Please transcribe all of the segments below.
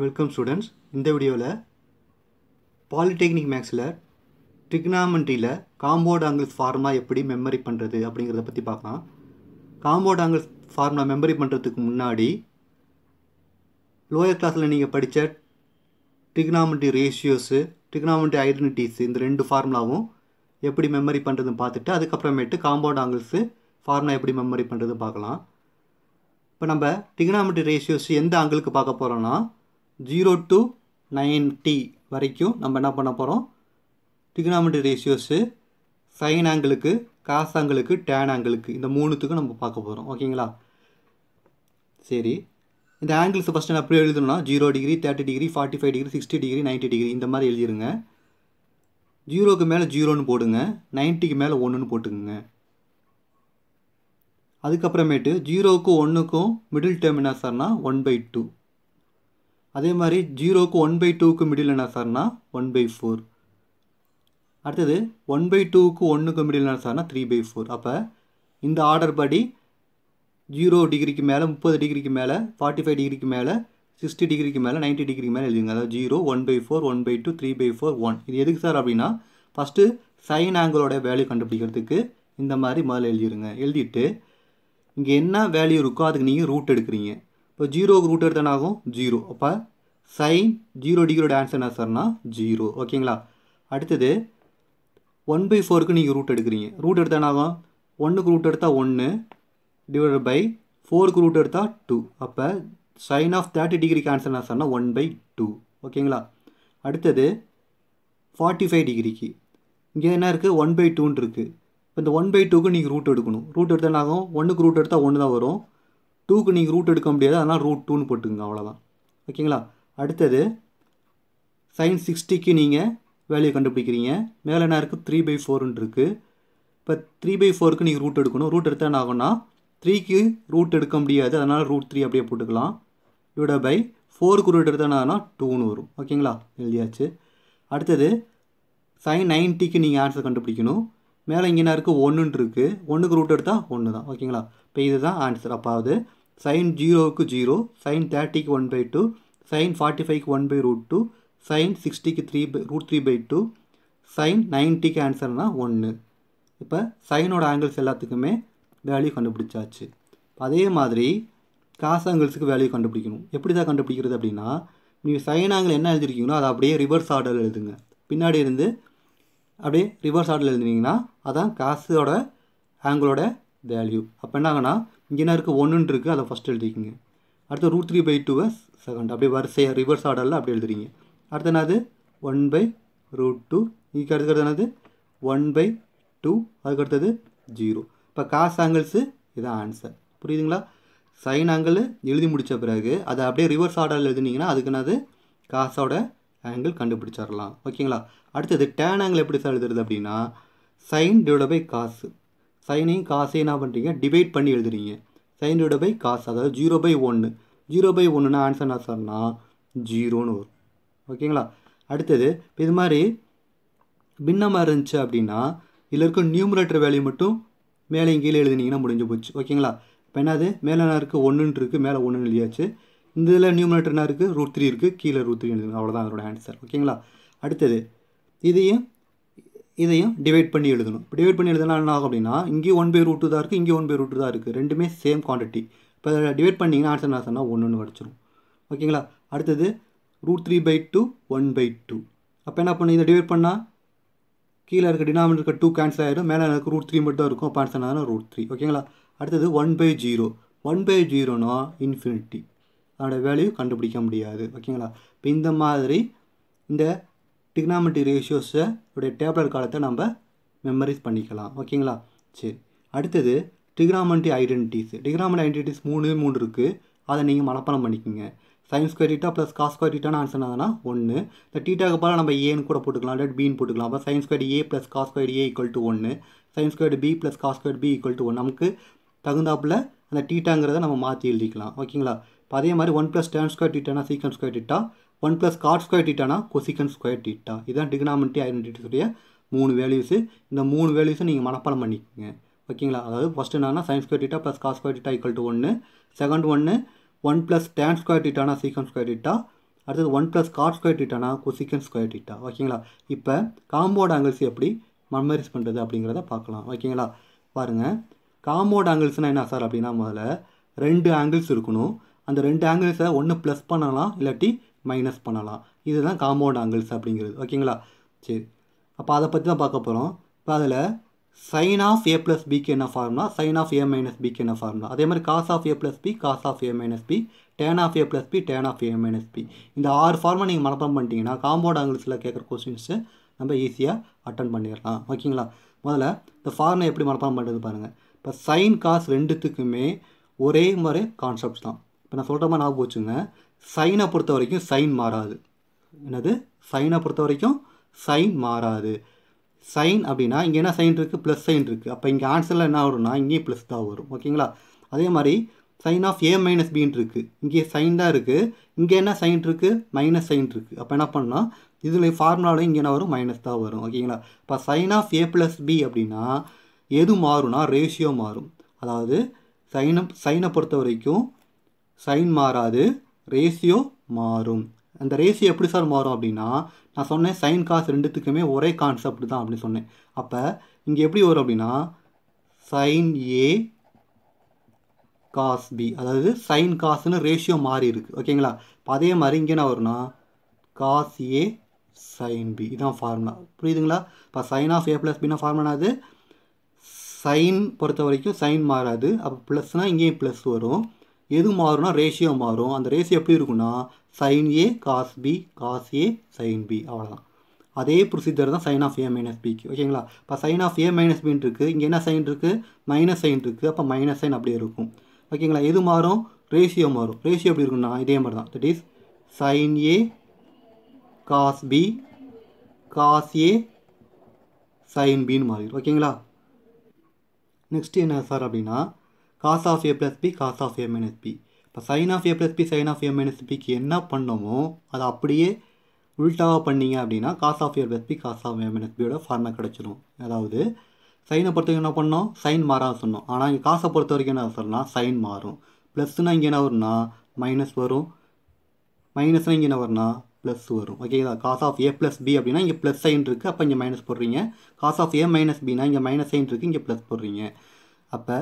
welcome students இந்த வீடியோவில் polytechnic மேக்ஸில் ட்ரிக்னாமெண்ட்ரியில் காம்பவுண்ட் ஆங்கிள்ஸ் ஃபார்முலா எப்படி மெமரி பண்ணுறது அப்படிங்கிறத பற்றி பார்க்கலாம் காம்பவுண்ட் ஆங்கிள்ஸ் ஃபார்முலா மெமரி பண்ணுறதுக்கு முன்னாடி லோயர் கிளாஸில் நீங்கள் படித்த ட்ரிக்னாமெண்ட்ரி ரேஷியோஸு ட்ரிக்னாமெண்ட்ரி ஐடென்டிட்டிஸு இந்த ரெண்டு ஃபார்முலாவும் எப்படி மெமரி பண்ணுறதுன்னு பார்த்துட்டு அதுக்கப்புறமேட்டு காம்பவுண்ட் ஆங்கிள்ஸு ஃபார்முலா எப்படி மெமரி பண்ணுறதுன்னு பார்க்கலாம் இப்போ நம்ம டிகனாமெட்ரி ரேஷியோஸ் எந்த ஆங்கிளுக்கு பார்க்க போகிறோன்னா ஜீரோ டு நைன்டி வரைக்கும் நம்ம என்ன பண்ண போகிறோம் டிகனாமெட்ரி ரேஷியோஸு சைன் ஆங்கிளுக்கு காசு ஆங்கிளுக்கு டேன் ஆங்கிளுக்கு இந்த மூணுத்துக்கும் நம்ம பார்க்க போகிறோம் ஓகேங்களா சரி இந்த ஆங்கிள்ஸ் ஃபஸ்ட்டு நான் அப்படியே எழுதணும்னா zero degree thirty degree forty five degree sixty degree ninety degree இந்த மாதிரி எழுதிருங்க ஜீரோக்கு மேலே ஜீரோன்னு போடுங்க நைன்ட்டிக்கு மேலே ஒன்றுன்னு போட்டுக்குங்க அதுக்கப்புறமேட்டு ஜீரோவுக்கும் ஒன்றுக்கும் மிடில் டேர்ம் என்ன சார்னா ஒன் பை டூ அதே மாதிரி ஜீரோக்கு ஒன் பை டூக்கு மிடில் என்ன சார்னா ஒன் பை ஃபோர் அடுத்தது ஒன் பை டூக்கு ஒன்றுக்கு மிடில் என்ன சார்னா த்ரீ பை ஃபோர் அப்போ இந்த ஆர்டர் படி ஜீரோ டிகிரிக்கு மேலே முப்பது டிகிரிக்கு மேலே ஃபார்ட்டி ஃபைவ் டிகிரிக்கு மேலே சிக்ஸ்டி டிகிரிக்கு மேலே நைன்ட்டி டிகிரிக்கு மேலே எழுதிங்க அதாவது zero one by four one by two three by four one இது எதுக்கு சார் அப்படின்னா ஃபஸ்ட்டு சைன் ஆங்கிளோட வேல்யூ கண்டுபிடிக்கிறதுக்கு இந்த மாதிரி முதல்ல எழுதிடுங்க எழுதிட்டு இங்கே என்ன வேல்யூ இருக்கோ அதுக்கு நீங்கள் ரூட் எடுக்கிறீங்க இப்போ ஜீரோவுக்கு ரூட் எடுத்தனாகும் ஜீரோ அப்போ சைன் ஜீரோ டிகிரியோட ஆன்சர் என்ன சார்னா ஜீரோ ஓகேங்களா அடுத்தது ஒன் பை ஃபோருக்கு நீங்கள் ரூட் எடுக்கிறீங்க ரூட் எடுத்தனாகும் ஆகும் ஒன்றுக்கு ரூட் எடுத்தால் ஒன்று டிவைட் பை ஃபோருக்கு ரூட் எடுத்தால் டூ அப்போ சைன் ஆஃப் தேர்ட்டி டிகிரிக்கு ஆன்சர் என்ன சார்னா ஒன் பை டூ ஓகேங்களா அடுத்தது ஃபார்ட்டி ஃபைவ் டிகிரிக்கு இங்கே என்ன இருக்குது ஒன் பை டூன்னு இருக்குது இப்போ இந்த ஒன் பை டூக்கு நீங்கள் ரூட் எடுக்கணும் ரூட் எடுத்தனாகும் ஆகும் ஒன்றுக்கு ரூட் எடுத்தால் ஒன்று தான் வரும் டூக்கு நீங்கள் ரூட் எடுக்க முடியாது அதனால் ரூட் டூன்னு போட்டுங்க அவ்வளோதான் ஓகேங்களா அடுத்தது சைன் சிக்ஸ்டிக்கு நீங்கள் வேல்யூ கண்டுபிடிக்கிறீங்க மேலே என்ன இருக்குது த்ரீ பை ஃபோர்ன்னு இருக்குது இப்போ த்ரீ பை ஃபோருக்கு நீங்கள் ரூட் எடுக்கணும் ரூட் எடுத்தால் என்ன ஆகும்னா த்ரீக்கு ரூட் எடுக்க முடியாது அதனால் ரூட் த்ரீ அப்படியே போட்டுக்கலாம் டிவைட பை ஃபோருக்கு ரூட் எடுத்தால் ஆகுனா டூன்னு வரும் ஓகேங்களா எழுதியாச்சு அடுத்தது சைன் நைன்ட்டிக்கு நீங்கள் ஆன்சர் கண்டுபிடிக்கணும் மேலே இங்கே என்ன இருக்குது ஒன்றுன்னு இருக்குது ஒன்றுக்கு ரூட் எடுத்தால் ஒன்று தான் ஓகேங்களா இப்போ இதுதான் ஆன்சர் அப்பாவது சைன் ஜீரோவுக்கு ஜீரோ சைன் தேர்ட்டிக்கு one by two sine forty ஃபைவ்க்கு one by root two sine சிக்ஸ்டிக்கு three by root three by two sine நைன்ட்டிக்கு ஆன்சர்னால் ஒன்று இப்போ சைனோட ஆங்கிள்ஸ் எல்லாத்துக்குமே வேல்யூ கண்டுபிடிச்சாச்சு அதே மாதிரி காசு ஆங்கிள்ஸுக்கு வேல்யூ கண்டுபிடிக்கணும் எப்படி தான் கண்டுபிடிக்கிறது அப்படின்னா நீங்கள் சைன் ஆங்கிள் என்ன எழுதிருக்கீங்களோ அதை அப்படியே ரிவர்ஸ் ஆர்டர் எழுதுங்க பின்னாடி இருந்து அப்படியே ரிவர்ஸ் ஆர்டர் எழுதுனீங்கன்னா அதான் காசோட ஆங்கிளோட வேல்யூ அப்போ என்ன இங்கே என்ன இருக்குது ஒன்றுன்னு இருக்குது அதை ஃபஸ்ட் எழுதிக்கிங்க அடுத்து ரூட் த்ரீ பை டூவை செகண்ட் அப்படியே வரிசையாக ரிவர்ஸ் ஆர்டரில் அப்படி எழுதுறீங்க அடுத்து என்னது ஒன் பை ரூட் டூ இங்கே அடுத்தது என்னது ஒன் பை டூ அதுக்கு அடுத்தது ஜீரோ இப்போ காஸ் ஆங்கிள்ஸு இதான் ஆன்சர் புரியுதுங்களா சைன் ஆங்கிள் எழுதி முடித்த பிறகு அதை அப்படியே ரிவர்ஸ் ஆர்டரில் எழுதுனீங்கன்னா அதுக்கு என்னது காசோட ஆங்கிள் கண்டுபிடிச்சிடலாம் ஓகேங்களா அடுத்தது டேன் ஆங்கிள் எப்படி சார் எழுதுறது அப்படின்னா சைன் டிவைட் பை காசு சைனையும் காசையும் என்ன பண்ணுறீங்க டிவைட் பண்ணி எழுதுறீங்க சைன் டிவைட் பை காசு அதாவது ஜீரோ பை ஒன்று ஜீரோ பை ஒன்றுனா ஆன்சர் என்ன சார்னா ஜீரோன்னு வரும் ஓகேங்களா அடுத்தது இப்போ இது மாதிரி பின்னமாக இருந்துச்சு அப்படின்னா இதில் இருக்க நியூமரேட்டர் வேல்யூ மட்டும் மேலே கீழே எழுதுனீங்கன்னா முடிஞ்சு போச்சு ஓகேங்களா இப்போ என்னது மேலே என்ன இருக்குது ஒன்றுன்ட்டு இருக்குது மேலே ஒன்றுன்னு எழுதியாச்சு இந்த இதில் நியூமரேட்டர் என்ன இருக்குது ரூட் த்ரீ இருக்குது கீழே ரூட் த்ரீ எழுதுங்க அவ்வளோதான் அதோடய ஆன்சர் ஓகேங்களா அடுத்தது இதையும் இதையும் டிவைட் பண்ணி எழுதணும் டிவைட் பண்ணி எழுதலாம் என்ன ஆகும் அப்படின்னா இங்கே ஒன் பை ரூட் தான் இருக்குது இங்கே ஒன் பை ரூட் தான் இருக்குது ரெண்டுமே சேம் குவான்டிட்டி இப்போ டிவைட் பண்ணிங்கன்னா ஆன்சர் என்ன சொன்னால் ஒன்று ஒன்று கிடச்சிரும் ஓகேங்களா அடுத்தது root three by two one by two அப்போ என்ன பண்ணி இதை டிவைட் பண்ணால் கீழே இருக்க டினாமினேட் இருக்க டூ கேன்சல் ஆகிடும் மேலே எனக்கு ரூட் த்ரீ மட்டும் தான் இருக்கும் அப்போ ஆன்சர் என்ன ரூட் த்ரீ ஓகேங்களா அடுத்தது one by zero one by ஜீரோனா இன்ஃபினிட்டி அதோடய வேல்யூ கண்டுபிடிக்க முடியாது ஓகேங்களா இப்போ இந்த மாதிரி இந்த டிக்னாமெட்ரி ரேஷியோஸை உடைய டேப்லர் காலத்தை நம்ம மெமரைஸ் பண்ணிக்கலாம் ஓகேங்களா சரி அடுத்தது டிக்னாமெண்ட்ரி ஐடென்டிட்டிஸ் டிக்னாமெண்ட் ஐடென்டிட்டிஸ் மூணு மூணு இருக்குது அதை நீங்கள் மனப்பணம் பண்ணிக்கோங்க sine square theta plus cos square answer ஆனால் ஒன்று இந்த டீட்டாக்கு பதிலாக நம்ம ஏன்னு கூட போட்டுக்கலாம் இல்லை பின்னு போட்டுக்கலாம் அப்போ sine square A plus cos square A equal to ஒன்று sine square B plus cos square B equal to one நமக்கு தகுந்தாப்பில் அந்த டீட்டாங்கிறத நம்ம மாற்றி எழுதிக்கலாம் ஓகேங்களா இப்போ அதே மாதிரி ஒன் ப்ளஸ் டென் ஸ்கொயர் டீட்டானா secant square theta one plus cot square டீட்டானா கொசிக்கன் ஸ்கொயர் டீட்டா இதுதான் டிக்னாமெண்ட்ரி ஐடென்டிட்டிஸுடைய மூணு வேல்யூஸு இந்த மூணு வேல்யூஸை நீங்கள் மனப்பாடம் பண்ணிக்கோங்க ஓகேங்களா அதாவது ஃபஸ்ட்டு என்னன்னா sine square theta plus cot square theta equal to ஒன்று செகண்ட் ஒன்று ஒன் ப்ளஸ் டேன் ஸ்கொயர் டீட்டானா சீக்கன் ஸ்கொயர் டீட்டா அடுத்தது ஒன் ப்ளஸ் காட் ஸ்கொயர் டீட்டானா கொசிக்கன் ஸ்கொயர் டீட்டா ஓகேங்களா இப்போ காம்போட ஆங்கிள்ஸ் எப்படி மெமரிஸ் பண்ணுறது அப்படிங்கிறத பார்க்கலாம் ஓகேங்களா பாருங்கள் காம்போட ஆங்கிள்ஸ்னால் என்ன சார் அப்படின்னா முதல்ல ரெண்டு ஆங்கிள்ஸ் இருக்கணும் அந்த ரெண்டு ஆங்கிள்ஸை ஒன்று ப்ளஸ் பண்ணலாம் இல்லாட்டி மைனஸ் பண்ணலாம் இதுதான் காம்பவுண்ட் ஆங்கிள்ஸ் அப்படிங்கிறது ஓகேங்களா சரி அப்போ அதை பற்றி தான் பார்க்க போகிறோம் இப்போ அதில் சைன் ஆஃப் ஏ ப்ளஸ் பிக்கு என்ன formula sine of A minus பிக்கு என்ன ஃபார்முலா அதே மாதிரி cos of A plus B cos of A minus B tan of A plus B tan of A minus B இந்த ஆறு ஃபார்மை நீங்கள் மனப்பாடம் பண்ணிட்டீங்கன்னா காம்பவுண்ட் ஆங்கிள்ஸில் கேட்குற கொஸ்டின்ஸு நம்ம ஈஸியாக அட்டன் பண்ணிடலாம் ஓகேங்களா முதல்ல இந்த ஃபார்மை எப்படி மனப்பாடம் பண்ணுறது பாருங்கள் இப்போ சைன் காஸ் ரெண்டுத்துக்குமே ஒரே மாதிரி கான்செப்ட்ஸ் தான் இப்போ நான் சொல்கிற மாதிரி ஞாபகம் போச்சுங்க சைனை பொறுத்த வரைக்கும் சைன் மாறாது என்னது சைனை பொறுத்த வரைக்கும் சைன் மாறாது சைன் அப்படின்னா இங்கே என்ன சைன் இருக்குது ப்ளஸ் சைன் இருக்குது அப்போ இங்கே ஆன்சரில் என்ன வரும்னா இங்கேயும் ப்ளஸ் தான் வரும் ஓகேங்களா அதே மாதிரி சைன் ஆஃப் ஏ மைனஸ் பின்னு இருக்குது இங்கே சைன் தான் இருக்குது இங்கே என்ன சைன் இருக்குது மைனஸ் சைன் இருக்குது அப்போ என்ன பண்ணால் இதில் ஃபார்முலாவில் இங்கே என்ன வரும் மைனஸ் தான் வரும் ஓகேங்களா இப்போ sine of A plus B அப்படின்னா எது மாறும்னா ரேஷியோ மாறும் அதாவது சைனை சைனை பொறுத்த வரைக்கும் சைன் மாறாது ரேஷியோ மாறும் அந்த ரேஷியோ எப்படி சார் மாறும் அப்படின்னா நான் சொன்னேன் சைன் காசு ரெண்டுத்துக்குமே ஒரே கான்செப்ட் தான் அப்படின்னு சொன்னேன் அப்போ இங்கே எப்படி வரும் அப்படின்னா சைன் ஏ காஸ் பி அதாவது சைன் காசுன்னு ரேஷியோ மாறி இருக்குது ஓகேங்களா இப்போ அதே மாதிரி இங்கே என்ன வரும்னா காஸ் ஏ சைன் பி இதுதான் ஃபார்முலா புரியுதுங்களா இப்போ சைன் ஆஃப் ஏ ப்ளஸ் பின்னா அது சைன் பொறுத்த வரைக்கும் சைன் மாறாது அப்போ ப்ளஸ்னால் இங்கேயும் ப்ளஸ் வரும் எது மாறும்னா ரேஷியோ மாறும் அந்த ரேஷியோ எப்படி இருக்குன்னா sine A cos B cos A sine B அவ்வளோதான் அதே ப்ரொசீஜர் தான் சைன் ஆஃப் ஏ மைனஸ் பிக்கு ஓகேங்களா இப்போ சைன் ஆஃப் ஏ மைனஸ் பின்னு இருக்குது இங்கே என்ன சைன் இருக்குது மைனஸ் சைன் இருக்குது அப்போ மைனஸ் சைன் அப்படியே இருக்கும் ஓகேங்களா எது மாறும் ரேஷியோ மாறும் ரேஷியோ எப்படி இருக்குன்னா இதே மாதிரி தான் that is sine A cos B cos A sine பின்னு மாறிடும் ஓகேங்களா நெக்ஸ்ட் என்ன சார் அப்படின்னா cos of A plus B cos of A minus B இப்போ sine of A plus B sine of A minus பிக்கு என்ன பண்ணோமோ அதை அப்படியே உல்ட்டாவாக பண்ணீங்க அப்படின்னா cos of A plus B cos of A minus பியோட ஃபார்மே கிடச்சிரும் அதாவது சைனை பொறுத்த என்ன பண்ணோம் சைன் மாறான்னு சொன்னோம் ஆனால் இங்கே காசை பொறுத்த வரைக்கும் என்ன சொல்லலாம் சைன் மாறும் ப்ளஸ்னால் இங்கே என்ன வரும்னா மைனஸ் வரும் மைனஸ்னால் இங்கே என்ன வரும்னா ப்ளஸ் வரும் ஓகேங்களா cos of A plus B அப்படின்னா இங்கே ப்ளஸ் சைன் இருக்குது அப்போ இங்கே மைனஸ் போடுறீங்க காஸ் ஆஃப் ஏ மைனஸ் பினா இங்கே மைனஸ் சைன் இருக்குது இங்கே ப்ளஸ் போடுறீங்க அப்போ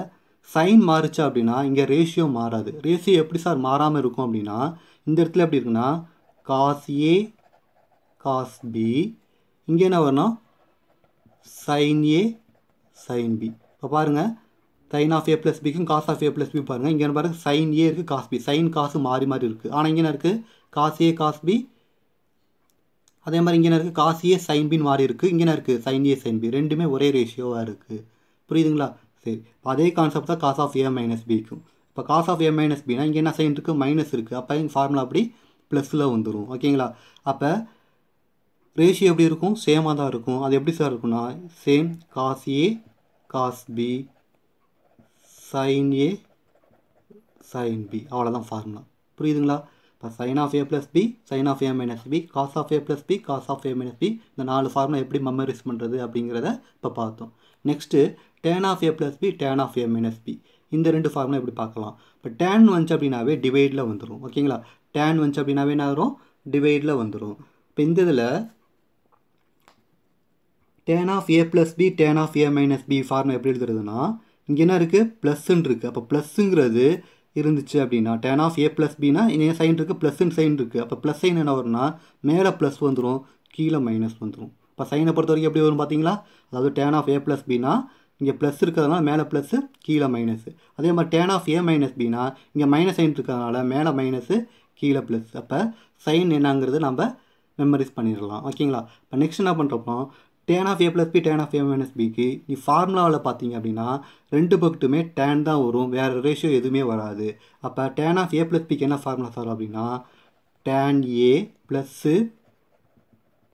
சைன் மாறுச்சு அப்படின்னா இங்கே ரேஷியோ மாறாது ரேஷியோ எப்படி சார் மாறாமல் இருக்கும் அப்படின்னா இந்த இடத்துல எப்படி இருக்குன்னா காஸ் ஏ காஸ் பி இங்கே என்ன வரணும் சைன் ஏ சைன் பி இப்போ பாருங்கள் சைன் ஆஃப் ஏ ப்ளஸ் பிக்கும் cos of A plus B பாருங்கள் இங்கே பாருங்கள் சைன் ஏ இருக்குது காஸ் பி சைன் காசு மாறி மாறி இருக்குது ஆனால் இங்கே என்ன இருக்குது காஸ் ஏ காஸ் பி அதே மாதிரி இங்கே என்ன இருக்குது காசியே ஏ சைன் பின்னு மாறி இருக்குது இங்கே என்ன இருக்குது சைன் ஏ சைன் பி ரெண்டுமே ஒரே ரேஷியோவாக இருக்குது புரியுதுங்களா சரி இப்போ அதே கான்செப்ட் தான் காஸ் ஆஃப் ஏ மைனஸ் பிக்கும் இப்போ காஸ் ஆஃப் ஏ மைனஸ் பினா இங்கே என்ன சைன் இருக்குது மைனஸ் இருக்குது அப்போ எங்கள் ஃபார்முலா அப்படி ப்ளஸில் வந்துடும் ஓகேங்களா அப்போ ரேஷியோ எப்படி இருக்கும் சேமாக தான் இருக்கும் அது எப்படி சார் இருக்குன்னா same cos A cos B sine A sine B அவ்வளோதான் ஃபார்முலா புரியுதுங்களா இப்போ sine of A plus B sine of A minus B cos of A plus B cos of A minus B இந்த நாலு formula எப்படி memorise பண்ணுறது அப்படிங்கிறத இப்போ பார்த்தோம் next tan of A plus B tan of A minus B இந்த ரெண்டு formula இப்படி பார்க்கலாம் இப்போ டேன் வந்துச்சு அப்படின்னாவே டிவைடில் வந்துடும் ஓகேங்களா டேன் வந்துச்சு அப்படின்னாவே என்ன ஆகும் டிவைடில் வந்துடும் இப்போ இந்த இதில் tan of A plus B tan of A minus B formula எப்படி எழுதுறதுனா இங்கே என்ன இருக்குது ப்ளஸ்ன்னு இருக்குது அப்போ ப்ளஸ்ஸுங்கிறது இருந்துச்சு அப்படின்னா டேன் ஆஃப் ஏ ப்ளஸ் பினா என்ன சைன் இருக்குது ப்ளஸ்ன்னு சைன் இருக்குது அப்போ ப்ளஸ் சைன் என்ன வரும்னா மேலே ப்ளஸ் வந்துடும் கீழே மைனஸ் வந்துடும் இப்போ சைனை பொறுத்த வரைக்கும் எப்படி வரும் பார்த்தீங்களா அதாவது டேன் ஆஃப் ஏ ப்ளஸ் பினா இங்கே ப்ளஸ் இருக்கிறதுனால மேலே ப்ளஸ்ஸு கீழே மைனஸு அதே மாதிரி டேன் ஆஃப் ஏ மைனஸ் பினா இங்கே மைனஸ் சைன் இருக்கிறதுனால மேலே மைனஸு கீழே ப்ளஸ் அப்போ சைன் என்னங்கிறது நம்ம மெமரிஸ் பண்ணிடலாம் ஓகேங்களா இப்போ நெக்ஸ்ட் என்ன பண்ணுறப்போ tan of A plus B tan of A minus பிக்கு நீ ஃபார்முலாவில் பார்த்தீங்க அப்படின்னா ரெண்டு பக்கத்துமே டேன் தான் வரும் வேறு ரேஷியோ எதுவுமே வராது அப்போ டேன் ஆஃப் ஏ ப்ளஸ் பிக்கு என்ன ஃபார்முலா சார் அப்படின்னா tan A plus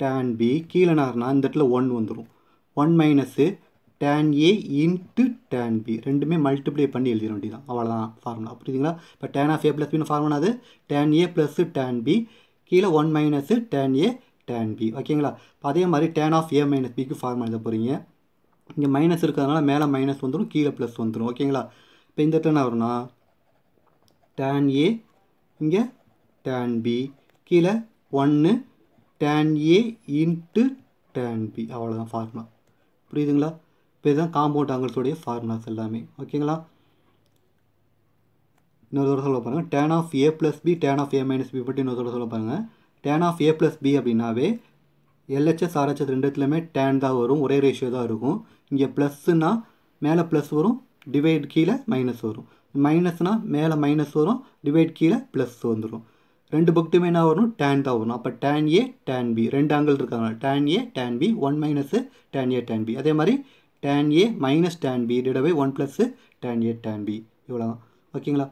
tan B கீழே நார்னா இந்த இடத்துல ஒன் வந்துடும் one minus tan A into tan B ரெண்டுமே மல்டிப்ளை பண்ணி எழுதிட வேண்டியதான் அவ்வளோதான் ஃபார்முலா புரியுதுங்களா இப்போ டேன் ஆஃப் ஏ ப்ளஸ் பின்னு ஃபார்முலா அது tan A plus tan B கீழே one minus tan A tan B ஓகேங்களா இப்போ அதே மாதிரி டேன் ஆஃப் ஏ மைனஸ் பிக்கு ஃபார்முலா எழுத போகிறீங்க இங்கே மைனஸ் இருக்கிறதுனால மேலே மைனஸ் வந்துடும் கீழே ப்ளஸ் வந்துடும் ஓகேங்களா இப்போ இந்த இடத்துல என்ன வரும்னா டேன் ஏ இங்கே டேன் பி கீழே ஒன்று tan A into tan B அவ்வளோதான் ஃபார்முலா புரியுதுங்களா இப்போ இதுதான் காம்பவுண்ட் ஆங்கிள்ஸோடைய ஃபார்முலாஸ் எல்லாமே ஓகேங்களா இன்னொரு தடவை சொல்ல tan of A plus B tan of A minus B பற்றி இன்னொரு தடவை சொல்ல tan of A plus B அப்படின்னாவே எல்ஹெச்எஸ் ஆர்ஹெச்எஸ் ரெண்டுத்துலையுமே டேன் தான் வரும் ஒரே ரேஷியோ தான் இருக்கும் இங்கே ப்ளஸ்ஸுனா மேலே ப்ளஸ் வரும் டிவைட் கீழே மைனஸ் வரும் மைனஸ்னால் மேலே மைனஸ் வரும் டிவைட் கீழே ப்ளஸ் வந்துடும் ரெண்டு பக்கத்துமே என்ன வரணும் டேன் தான் வரணும் அப்போ டேன் ஏ டேன் பி ரெண்டு ஆங்கிள் இருக்காங்க tan A tan B one minus tan A tan B அதே மாதிரி tan A minus tan B டிடவே one plus tan A tan B இவ்வளோ தான் ஓகேங்களா